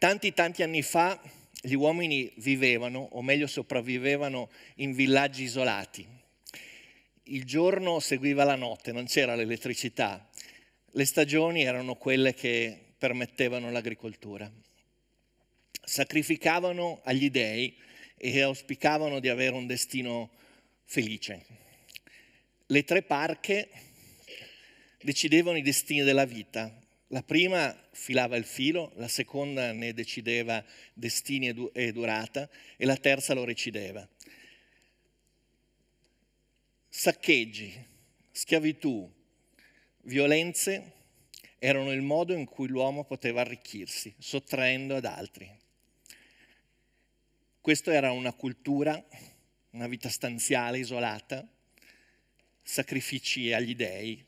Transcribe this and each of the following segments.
Tanti, tanti anni fa gli uomini vivevano, o meglio sopravvivevano, in villaggi isolati. Il giorno seguiva la notte, non c'era l'elettricità. Le stagioni erano quelle che permettevano l'agricoltura. Sacrificavano agli dèi e auspicavano di avere un destino felice. Le tre parche decidevano i destini della vita, la prima filava il filo, la seconda ne decideva destini e, durata e la terza lo recideva. Saccheggi, schiavitù, violenze erano il modo in cui l'uomo poteva arricchirsi, sottraendo ad altri. Questa era una cultura, una vita stanziale isolata, sacrifici agli dèi,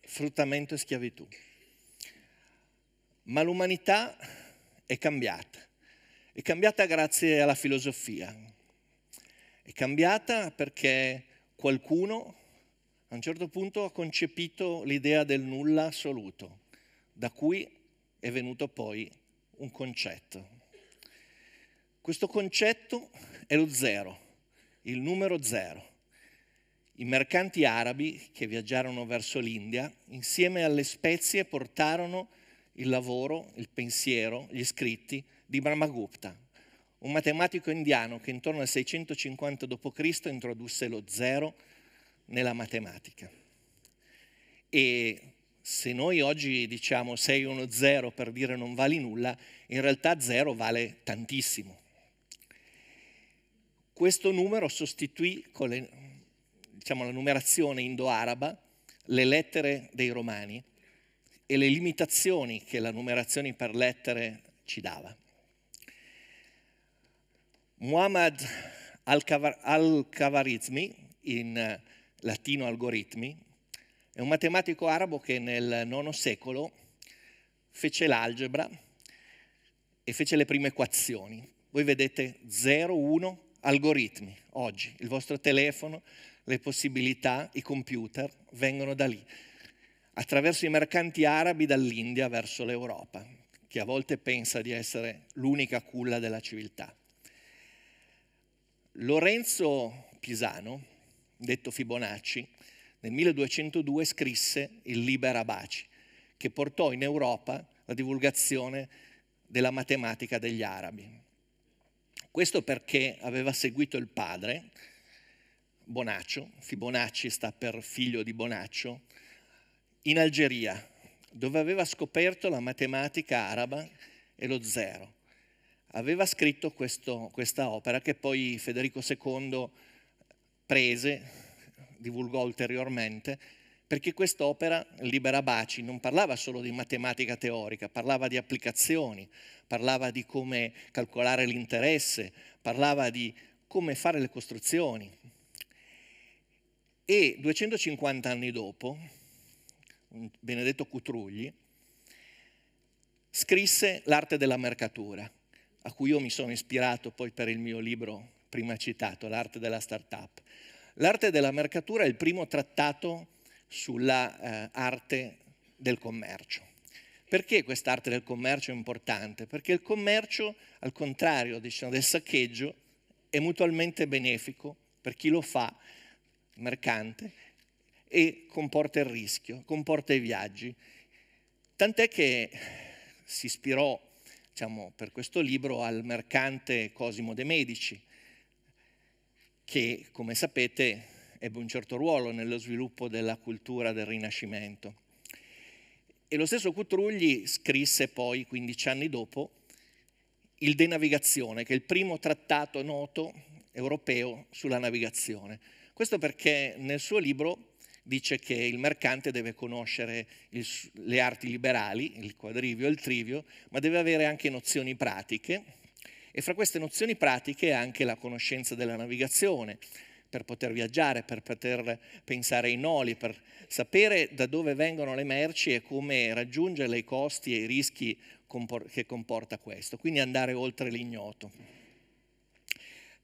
fruttamento e schiavitù. Ma l'umanità è cambiata. È cambiata grazie alla filosofia. È cambiata perché qualcuno a un certo punto ha concepito l'idea del nulla assoluto, da cui è venuto poi un concetto. Questo concetto è lo zero, il numero zero. I mercanti arabi che viaggiarono verso l'India, insieme alle spezie, portarono il lavoro, il pensiero, gli scritti di Brahmagupta, un matematico indiano che intorno al 650 d.C. introdusse lo zero nella matematica. E se noi oggi diciamo sei uno zero per dire non vale nulla, in realtà zero vale tantissimo. Questo numero sostituì con le, diciamo, la numerazione indo-araba le lettere dei romani e le limitazioni che la numerazione per lettere ci dava. Muhammad al-Khwarizmi, in eh, latino algoritmi, è un matematico arabo che nel IX secolo fece l'algebra e fece le prime equazioni. Voi vedete 0, 1, algoritmi oggi, il vostro telefono, le possibilità, i computer vengono da lì attraverso i mercanti arabi dall'India verso l'Europa, che a volte pensa di essere l'unica culla della civiltà. Lorenzo Pisano, detto Fibonacci, nel 1202 scrisse il Libera Baci, che portò in Europa la divulgazione della matematica degli arabi. Questo perché aveva seguito il padre, Bonaccio, Fibonacci sta per figlio di Bonaccio, in Algeria, dove aveva scoperto la matematica araba e lo zero. Aveva scritto questo, questa opera che poi Federico II prese, divulgò ulteriormente, perché quest'opera, Libera Baci, non parlava solo di matematica teorica, parlava di applicazioni, parlava di come calcolare l'interesse, parlava di come fare le costruzioni. E 250 anni dopo, Benedetto Cutrugli, scrisse L'arte della mercatura, a cui io mi sono ispirato poi per il mio libro prima citato, L'arte della startup. L'arte della mercatura è il primo trattato sulla eh, arte del commercio. Perché quest'arte del commercio è importante? Perché il commercio, al contrario diciamo, del saccheggio, è mutualmente benefico per chi lo fa, il mercante, e comporta il rischio, comporta i viaggi. Tant'è che si ispirò diciamo, per questo libro al mercante Cosimo de Medici, che come sapete ebbe un certo ruolo nello sviluppo della cultura del Rinascimento. E lo stesso Cutrugli scrisse poi, 15 anni dopo, il De Navigazione, che è il primo trattato noto europeo sulla navigazione. Questo perché nel suo libro dice che il mercante deve conoscere il, le arti liberali, il quadrivio e il trivio, ma deve avere anche nozioni pratiche e fra queste nozioni pratiche anche la conoscenza della navigazione per poter viaggiare, per poter pensare ai noli, per sapere da dove vengono le merci e come raggiungerle, i costi e i rischi che comporta questo, quindi andare oltre l'ignoto.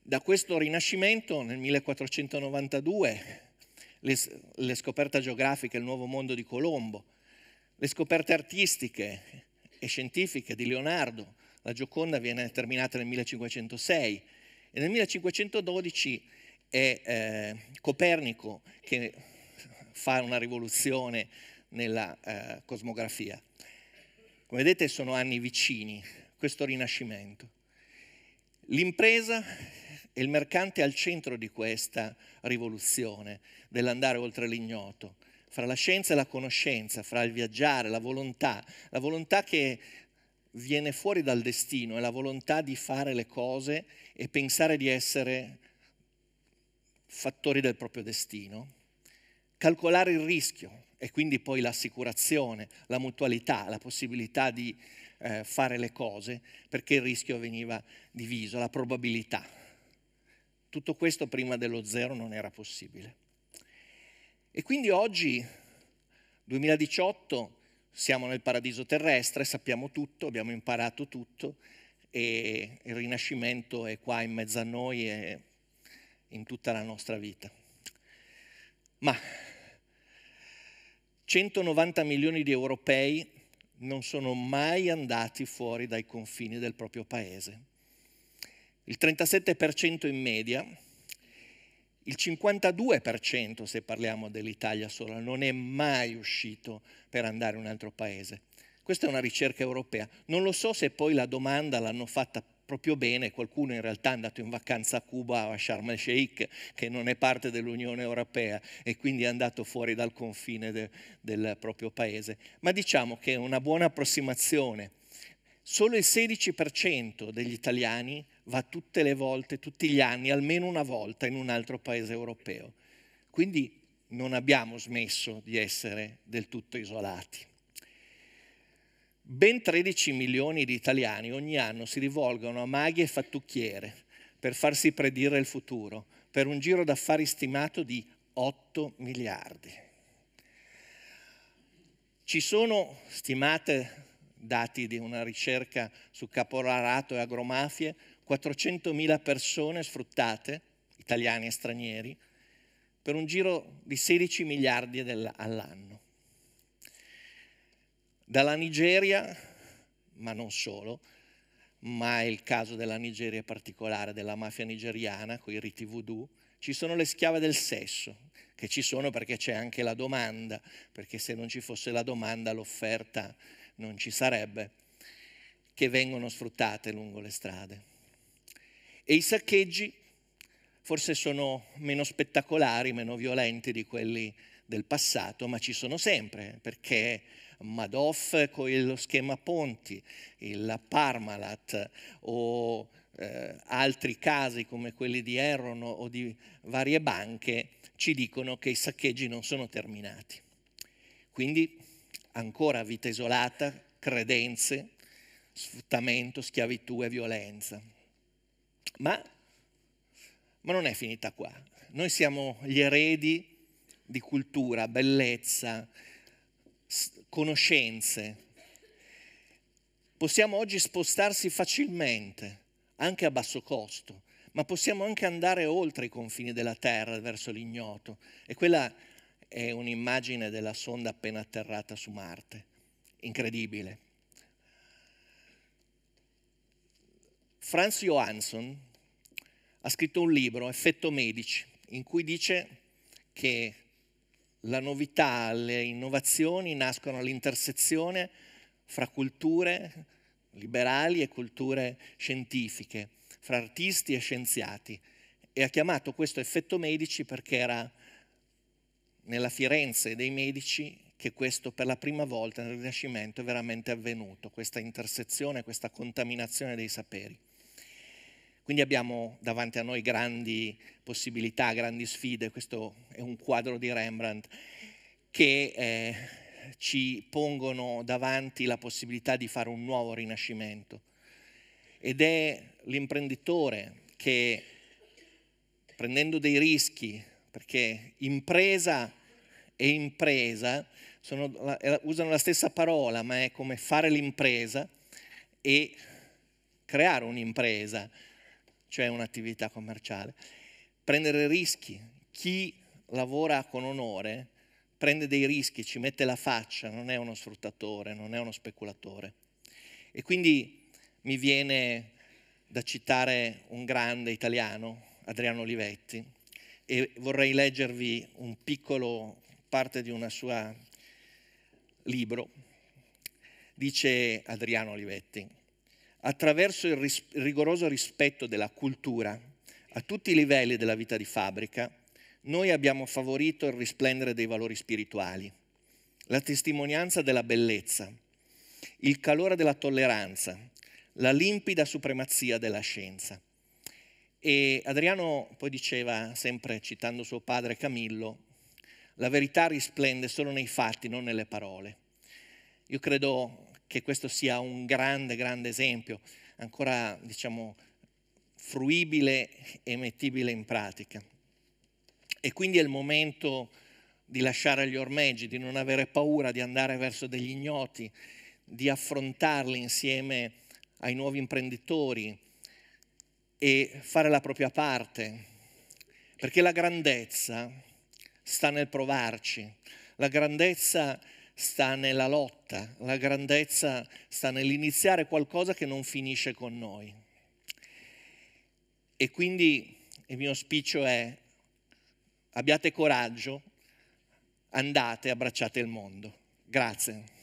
Da questo rinascimento nel 1492 le, le scoperte geografiche, il nuovo mondo di Colombo, le scoperte artistiche e scientifiche di Leonardo. La Gioconda viene terminata nel 1506 e nel 1512 è eh, Copernico che fa una rivoluzione nella eh, cosmografia. Come vedete sono anni vicini, questo rinascimento. L'impresa e il mercante è al centro di questa rivoluzione, dell'andare oltre l'ignoto, fra la scienza e la conoscenza, fra il viaggiare, la volontà, la volontà che viene fuori dal destino, è la volontà di fare le cose e pensare di essere fattori del proprio destino. Calcolare il rischio e quindi poi l'assicurazione, la mutualità, la possibilità di eh, fare le cose perché il rischio veniva diviso, la probabilità. Tutto questo prima dello zero non era possibile. E quindi oggi, 2018, siamo nel paradiso terrestre, sappiamo tutto, abbiamo imparato tutto e il rinascimento è qua in mezzo a noi e in tutta la nostra vita. Ma 190 milioni di europei non sono mai andati fuori dai confini del proprio paese il 37% in media, il 52% se parliamo dell'Italia sola non è mai uscito per andare in un altro paese. Questa è una ricerca europea. Non lo so se poi la domanda l'hanno fatta proprio bene, qualcuno in realtà è andato in vacanza a Cuba o a Sharm el Sheikh, che non è parte dell'Unione Europea e quindi è andato fuori dal confine de, del proprio paese. Ma diciamo che è una buona approssimazione Solo il 16% degli italiani va tutte le volte, tutti gli anni, almeno una volta in un altro paese europeo. Quindi non abbiamo smesso di essere del tutto isolati. Ben 13 milioni di italiani ogni anno si rivolgono a maghi e fattucchiere per farsi predire il futuro, per un giro d'affari stimato di 8 miliardi. Ci sono stimate dati di una ricerca su caporalato e agromafie, 400.000 persone sfruttate, italiani e stranieri, per un giro di 16 miliardi all'anno. Dalla Nigeria, ma non solo, ma è il caso della Nigeria particolare, della mafia nigeriana, con i riti voodoo, ci sono le schiave del sesso, che ci sono perché c'è anche la domanda, perché se non ci fosse la domanda l'offerta non ci sarebbe, che vengono sfruttate lungo le strade. E i saccheggi forse sono meno spettacolari, meno violenti di quelli del passato, ma ci sono sempre, perché Madoff con lo schema Ponti, il Parmalat o eh, altri casi come quelli di Erron o di varie banche ci dicono che i saccheggi non sono terminati. Quindi ancora vita isolata, credenze, sfruttamento, schiavitù e violenza. Ma, ma non è finita qua. Noi siamo gli eredi di cultura, bellezza, conoscenze. Possiamo oggi spostarsi facilmente, anche a basso costo, ma possiamo anche andare oltre i confini della terra, verso l'ignoto. E quella è un'immagine della sonda appena atterrata su Marte. Incredibile. Franz Johansson ha scritto un libro, Effetto Medici, in cui dice che la novità, le innovazioni nascono all'intersezione fra culture liberali e culture scientifiche, fra artisti e scienziati. E ha chiamato questo effetto Medici perché era nella Firenze dei Medici che questo per la prima volta nel Rinascimento è veramente avvenuto, questa intersezione, questa contaminazione dei saperi. Quindi abbiamo davanti a noi grandi possibilità, grandi sfide, questo è un quadro di Rembrandt, che eh, ci pongono davanti la possibilità di fare un nuovo Rinascimento. Ed è l'imprenditore che prendendo dei rischi, perché impresa e impresa sono, usano la stessa parola, ma è come fare l'impresa e creare un'impresa, cioè un'attività commerciale. Prendere rischi. Chi lavora con onore prende dei rischi, ci mette la faccia, non è uno sfruttatore, non è uno speculatore. E quindi mi viene da citare un grande italiano, Adriano Olivetti, e vorrei leggervi un piccolo parte di una sua libro. Dice Adriano Olivetti, attraverso il ris- rigoroso rispetto della cultura a tutti i livelli della vita di fabbrica, noi abbiamo favorito il risplendere dei valori spirituali, la testimonianza della bellezza, il calore della tolleranza, la limpida supremazia della scienza. E Adriano poi diceva, sempre citando suo padre Camillo, la verità risplende solo nei fatti, non nelle parole. Io credo che questo sia un grande, grande esempio, ancora diciamo fruibile e mettibile in pratica. E quindi è il momento di lasciare gli ormeggi, di non avere paura di andare verso degli ignoti, di affrontarli insieme ai nuovi imprenditori, e fare la propria parte, perché la grandezza sta nel provarci, la grandezza sta nella lotta, la grandezza sta nell'iniziare qualcosa che non finisce con noi. E quindi il mio auspicio è abbiate coraggio, andate, abbracciate il mondo. Grazie.